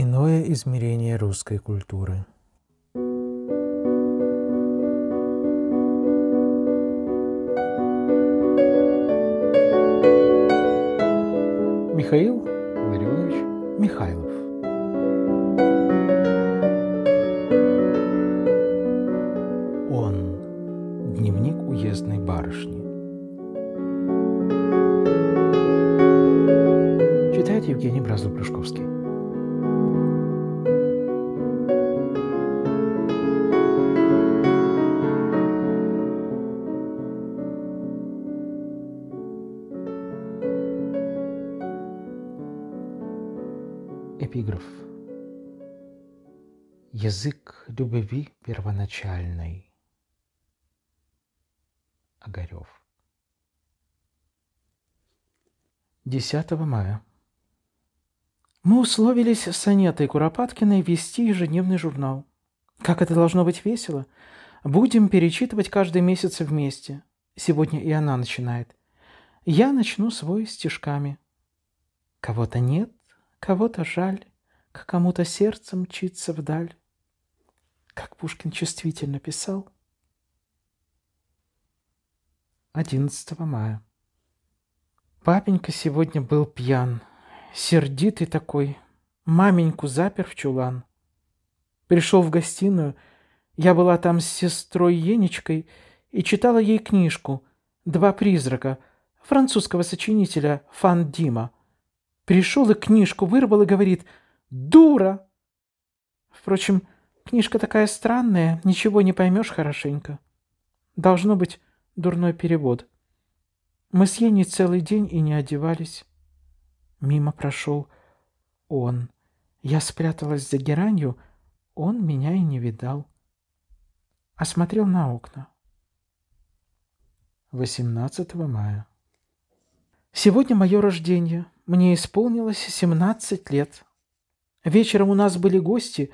Иное измерение русской культуры. эпиграф. Язык любви первоначальной. Огарев. 10 мая. Мы условились с Санетой Куропаткиной вести ежедневный журнал. Как это должно быть весело. Будем перечитывать каждый месяц вместе. Сегодня и она начинает. Я начну свой стишками. Кого-то нет, Кого-то жаль, к кому-то сердце мчится вдаль. Как Пушкин чувствительно писал. 11 мая. Папенька сегодня был пьян, сердитый такой, маменьку запер в чулан. Пришел в гостиную, я была там с сестрой Енечкой и читала ей книжку «Два призрака» французского сочинителя Фан Дима. Пришел и книжку вырвал и говорит «Дура!». Впрочем, книжка такая странная, ничего не поймешь хорошенько. Должно быть дурной перевод. Мы с Еней целый день и не одевались. Мимо прошел он. Я спряталась за геранью, он меня и не видал. Осмотрел на окна. 18 мая. Сегодня мое рождение. Мне исполнилось 17 лет. Вечером у нас были гости,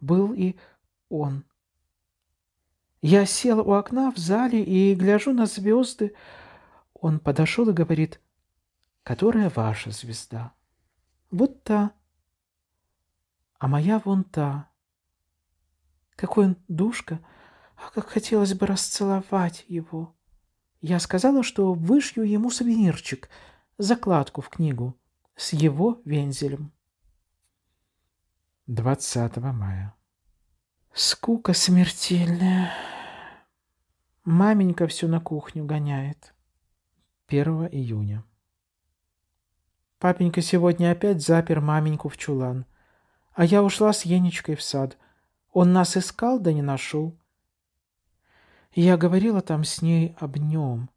был и он. Я сел у окна в зале и гляжу на звезды. Он подошел и говорит, которая ваша звезда? Вот та. А моя вон та. Какой он душка, а как хотелось бы расцеловать его. Я сказала, что вышью ему сувенирчик — закладку в книгу с его вензелем. 20 мая. Скука смертельная. Маменька все на кухню гоняет. 1 июня. Папенька сегодня опять запер маменьку в чулан. А я ушла с Енечкой в сад. Он нас искал, да не нашел. Я говорила там с ней об нем.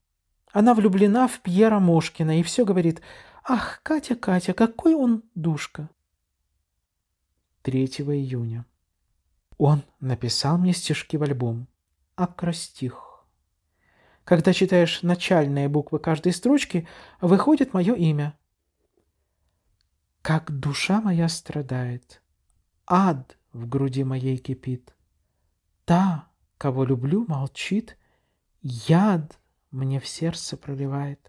Она влюблена в Пьера Мошкина и все говорит «Ах, Катя, Катя, какой он душка!» 3 июня. Он написал мне стишки в альбом. Акростих. Когда читаешь начальные буквы каждой строчки, выходит мое имя. Как душа моя страдает, ад в груди моей кипит. Та, кого люблю, молчит, яд мне в сердце проливает.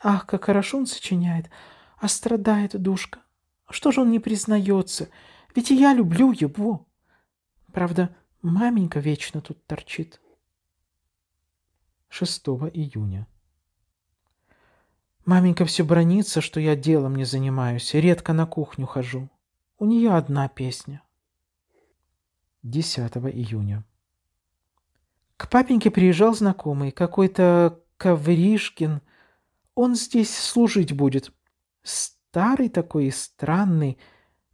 Ах, как хорошо он сочиняет, а страдает душка. Что же он не признается? Ведь и я люблю его. Правда, маменька вечно тут торчит. 6 июня. Маменька все бронится, что я делом не занимаюсь, и редко на кухню хожу. У нее одна песня. 10 июня. К папеньке приезжал знакомый, какой-то Ковришкин. Он здесь служить будет. Старый такой и странный.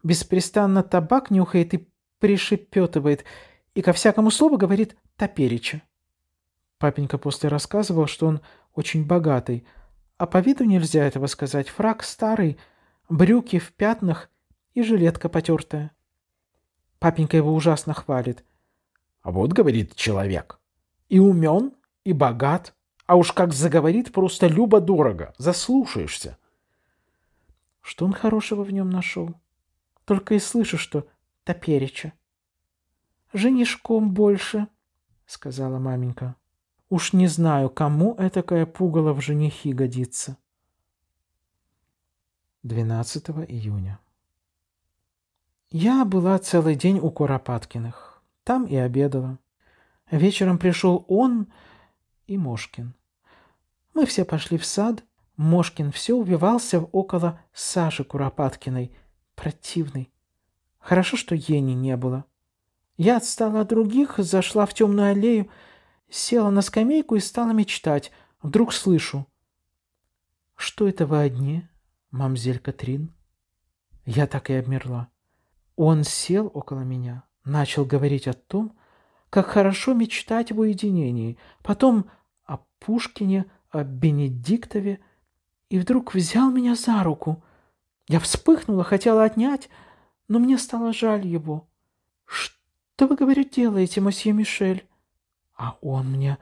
Беспрестанно табак нюхает и пришепетывает. И ко всякому слову говорит топерича. Папенька после рассказывал, что он очень богатый. А по виду нельзя этого сказать. Фраг старый, брюки в пятнах и жилетка потертая. Папенька его ужасно хвалит. А «Вот, — говорит человек, — и умен, и богат, а уж как заговорит просто любо-дорого, заслушаешься. Что он хорошего в нем нашел? Только и слышу, что топереча. «Женишком больше», — сказала маменька. «Уж не знаю, кому этакая пугало в женихи годится». 12 июня. Я была целый день у Куропаткиных. Там и обедала. Вечером пришел он и Мошкин. Мы все пошли в сад. Мошкин все убивался около Саши Куропаткиной. Противный. Хорошо, что Ени не было. Я отстала от других, зашла в темную аллею, села на скамейку и стала мечтать. Вдруг слышу. «Что это вы одни, мамзель Катрин?» Я так и обмерла. Он сел около меня, начал говорить о том, как хорошо мечтать в уединении. Потом о Пушкине, о Бенедиктове. И вдруг взял меня за руку. Я вспыхнула, хотела отнять, но мне стало жаль его. «Что вы, говорю, делаете, мосье Мишель?» «А он мне...»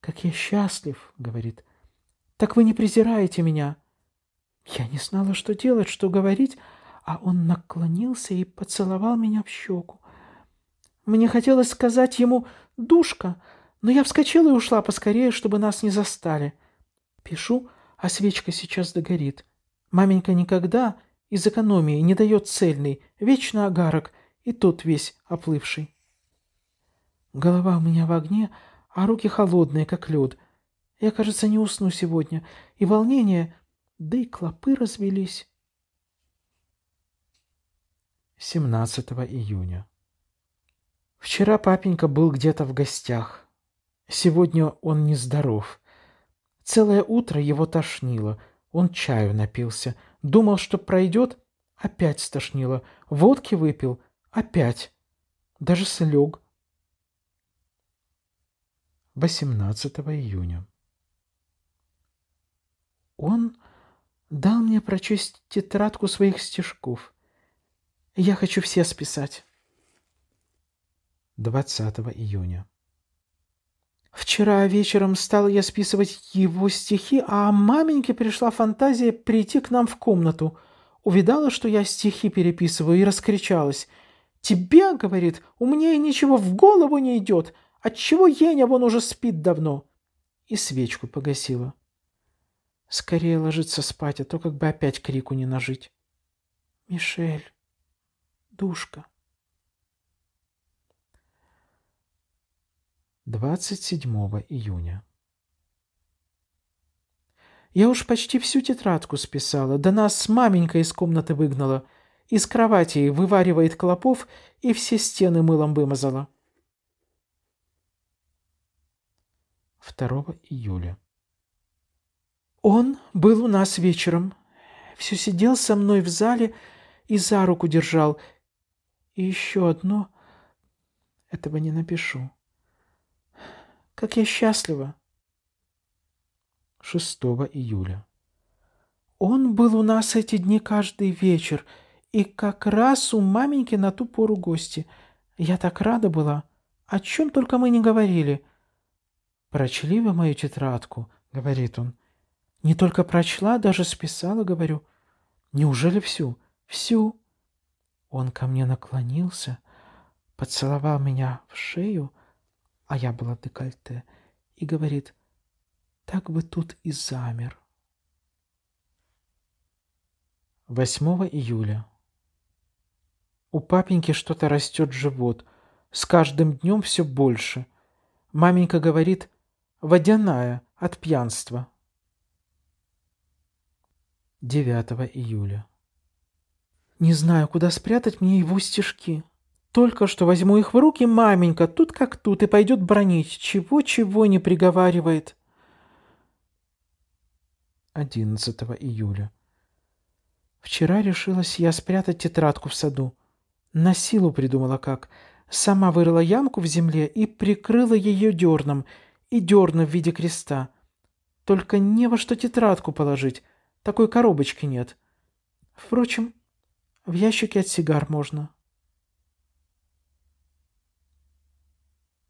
«Как я счастлив!» — говорит. «Так вы не презираете меня!» Я не знала, что делать, что говорить, а он наклонился и поцеловал меня в щеку. Мне хотелось сказать ему «душка», но я вскочила и ушла поскорее, чтобы нас не застали. Пишу, а свечка сейчас догорит. Маменька никогда из экономии не дает цельный, вечно агарок, и тот весь оплывший. Голова у меня в огне, а руки холодные, как лед. Я, кажется, не усну сегодня, и волнение, да и клопы развелись. 17 июня. Вчера папенька был где-то в гостях. Сегодня он нездоров. Целое утро его тошнило. Он чаю напился. Думал, что пройдет. Опять стошнило. Водки выпил. Опять. Даже слег. 18 июня. Он дал мне прочесть тетрадку своих стишков. Я хочу все списать. 20 июня. Вчера вечером стал я списывать его стихи, а маменьке пришла фантазия прийти к нам в комнату. Увидала, что я стихи переписываю, и раскричалась. «Тебе, — говорит, — умнее ничего в голову не идет. Отчего Еня вон уже спит давно?» И свечку погасила. Скорее ложиться спать, а то как бы опять крику не нажить. «Мишель, душка!» 27 июня. Я уж почти всю тетрадку списала, да нас маменька из комнаты выгнала, из кровати вываривает клопов и все стены мылом вымазала. 2 июля. Он был у нас вечером. Все сидел со мной в зале и за руку держал. И еще одно... Этого не напишу. Как я счастлива!» 6 июля. Он был у нас эти дни каждый вечер, и как раз у маменьки на ту пору гости. Я так рада была. О чем только мы не говорили. «Прочли вы мою тетрадку?» — говорит он. «Не только прочла, даже списала, говорю. Неужели всю? Всю?» Он ко мне наклонился, поцеловал меня в шею — а я была в декольте, и говорит, так бы тут и замер. 8 июля. У папеньки что-то растет живот, с каждым днем все больше. Маменька говорит, водяная от пьянства. 9 июля. Не знаю, куда спрятать мне его стежки. Только что возьму их в руки, маменька тут как тут и пойдет бронить, чего-чего не приговаривает. 11 июля. Вчера решилась я спрятать тетрадку в саду. На силу придумала как. Сама вырыла ямку в земле и прикрыла ее дерном, и дерном в виде креста. Только не во что тетрадку положить, такой коробочки нет. Впрочем, в ящике от сигар можно.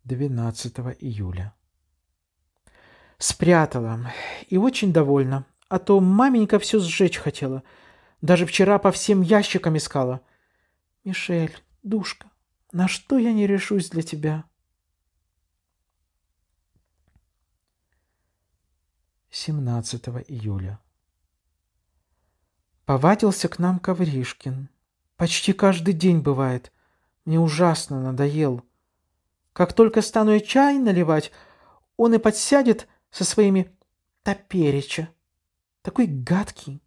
12 июля. Спрятала. И очень довольна. А то маменька все сжечь хотела. Даже вчера по всем ящикам искала. Мишель, душка, на что я не решусь для тебя? 17 июля. Повадился к нам Ковришкин. Почти каждый день бывает. Мне ужасно надоел. Как только стану и чай наливать, он и подсядет со своими топерича, Такой гадкий.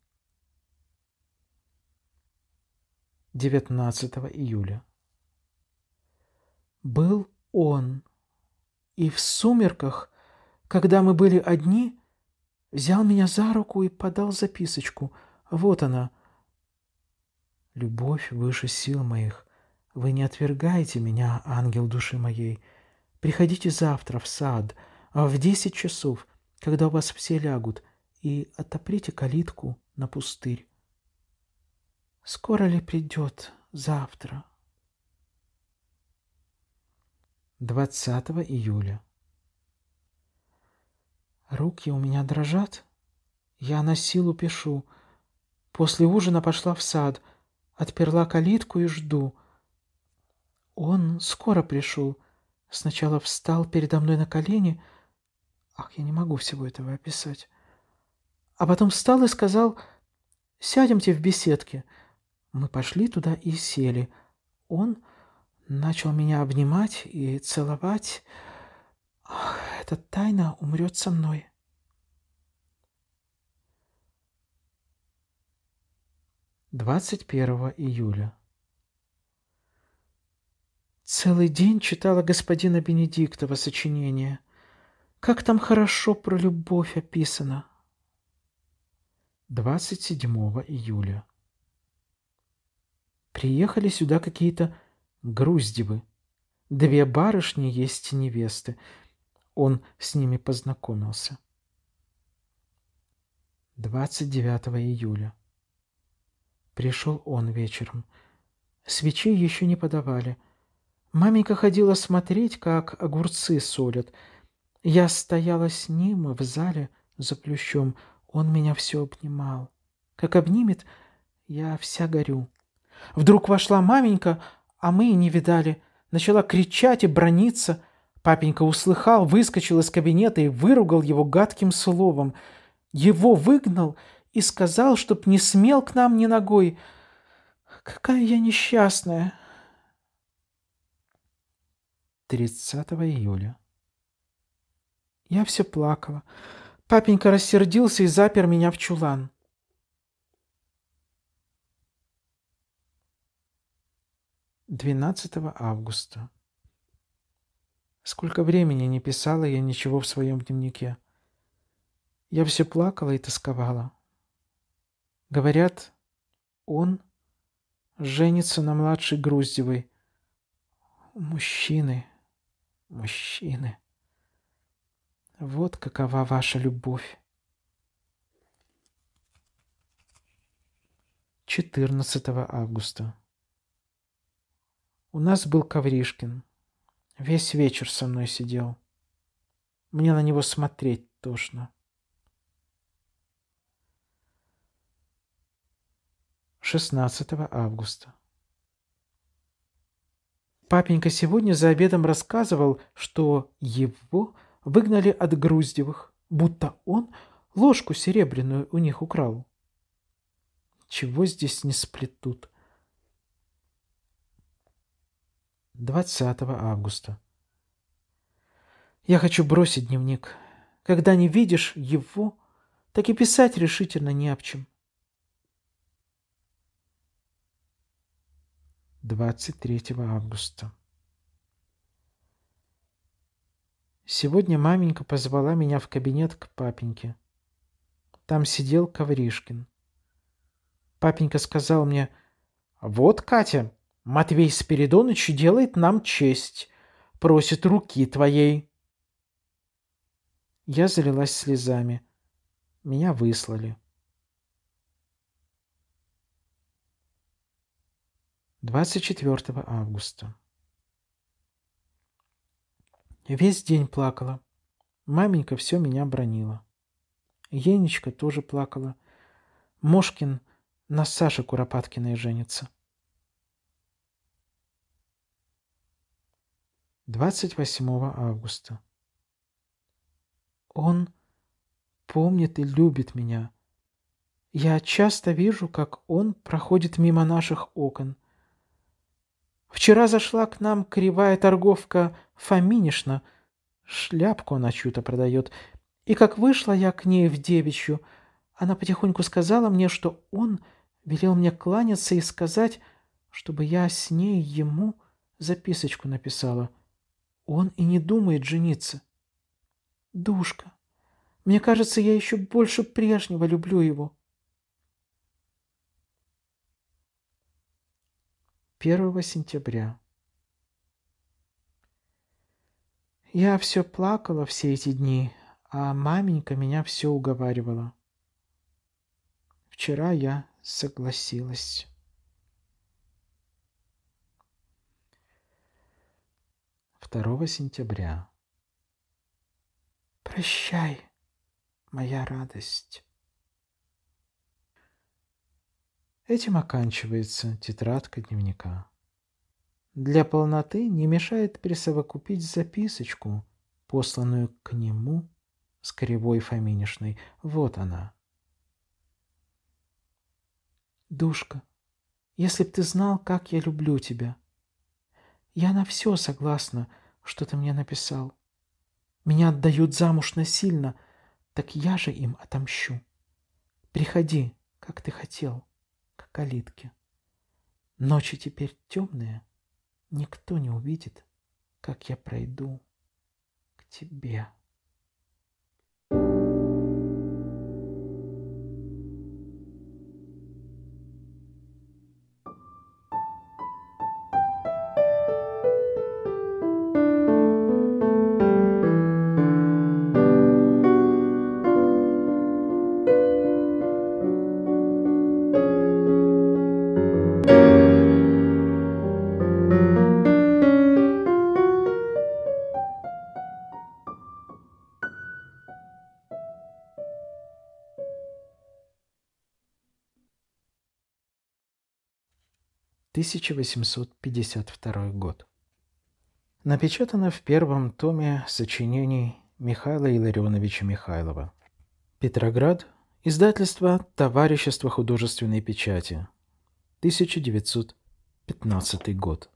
19 июля. Был он, и в сумерках, когда мы были одни, взял меня за руку и подал записочку. Вот она. «Любовь выше сил моих вы не отвергаете меня, ангел души моей. Приходите завтра в сад а в десять часов, когда у вас все лягут, и отоприте калитку на пустырь. Скоро ли придет завтра? 20 июля. Руки у меня дрожат. Я на силу пишу. После ужина пошла в сад, отперла калитку и жду — он скоро пришел. Сначала встал передо мной на колени. Ах, я не могу всего этого описать. А потом встал и сказал, «Сядемте в беседке». Мы пошли туда и сели. Он начал меня обнимать и целовать. Ах, эта тайна умрет со мной. Двадцать первого июля. Целый день читала господина Бенедиктова сочинение. Как там хорошо про любовь описано. 27 июля. Приехали сюда какие-то груздевы. Две барышни есть невесты. Он с ними познакомился. 29 июля. Пришел он вечером. Свечей еще не подавали — Маменька ходила смотреть, как огурцы солят. Я стояла с ним в зале за плющом. Он меня все обнимал. Как обнимет, я вся горю. Вдруг вошла маменька, а мы и не видали. Начала кричать и брониться. Папенька услыхал, выскочил из кабинета и выругал его гадким словом. Его выгнал и сказал, чтоб не смел к нам ни ногой. «Какая я несчастная!» 30 июля. Я все плакала. Папенька рассердился и запер меня в чулан. Двенадцатого августа. Сколько времени не писала я ничего в своем дневнике. Я все плакала и тосковала. Говорят, он женится на младшей Груздевой. Мужчины, мужчины. Вот какова ваша любовь. 14 августа. У нас был Ковришкин. Весь вечер со мной сидел. Мне на него смотреть тошно. 16 августа. Папенька сегодня за обедом рассказывал, что его выгнали от Груздевых, будто он ложку серебряную у них украл. Чего здесь не сплетут? 20 августа. Я хочу бросить дневник. Когда не видишь его, так и писать решительно не об чем. 23 августа. Сегодня маменька позвала меня в кабинет к папеньке. Там сидел Ковришкин. Папенька сказал мне, «Вот, Катя, Матвей Спиридоныч делает нам честь, просит руки твоей». Я залилась слезами. Меня выслали. 24 августа. Весь день плакала. Маменька все меня бронила. Енечка тоже плакала. Мошкин на Саше Куропаткиной женится. 28 августа. Он помнит и любит меня. Я часто вижу, как он проходит мимо наших окон – Вчера зашла к нам кривая торговка Фоминишна, шляпку она чью-то продает, и как вышла я к ней в девичью, она потихоньку сказала мне, что он велел мне кланяться и сказать, чтобы я с ней ему записочку написала. Он и не думает жениться. Душка, мне кажется, я еще больше прежнего люблю его. 1 сентября. Я все плакала все эти дни, а маменька меня все уговаривала. Вчера я согласилась. Второго сентября. Прощай, моя радость. Этим оканчивается тетрадка дневника. Для полноты не мешает присовокупить записочку, посланную к нему с кривой фаминишной. Вот она. «Душка, если б ты знал, как я люблю тебя. Я на все согласна, что ты мне написал. Меня отдают замуж насильно, так я же им отомщу. Приходи, как ты хотел» калитке. Ночи теперь темные, никто не увидит, как я пройду к тебе. 1852 год. Напечатано в первом томе сочинений Михаила Илларионовича Михайлова. Петроград. Издательство Товарищества художественной печати. 1915 год.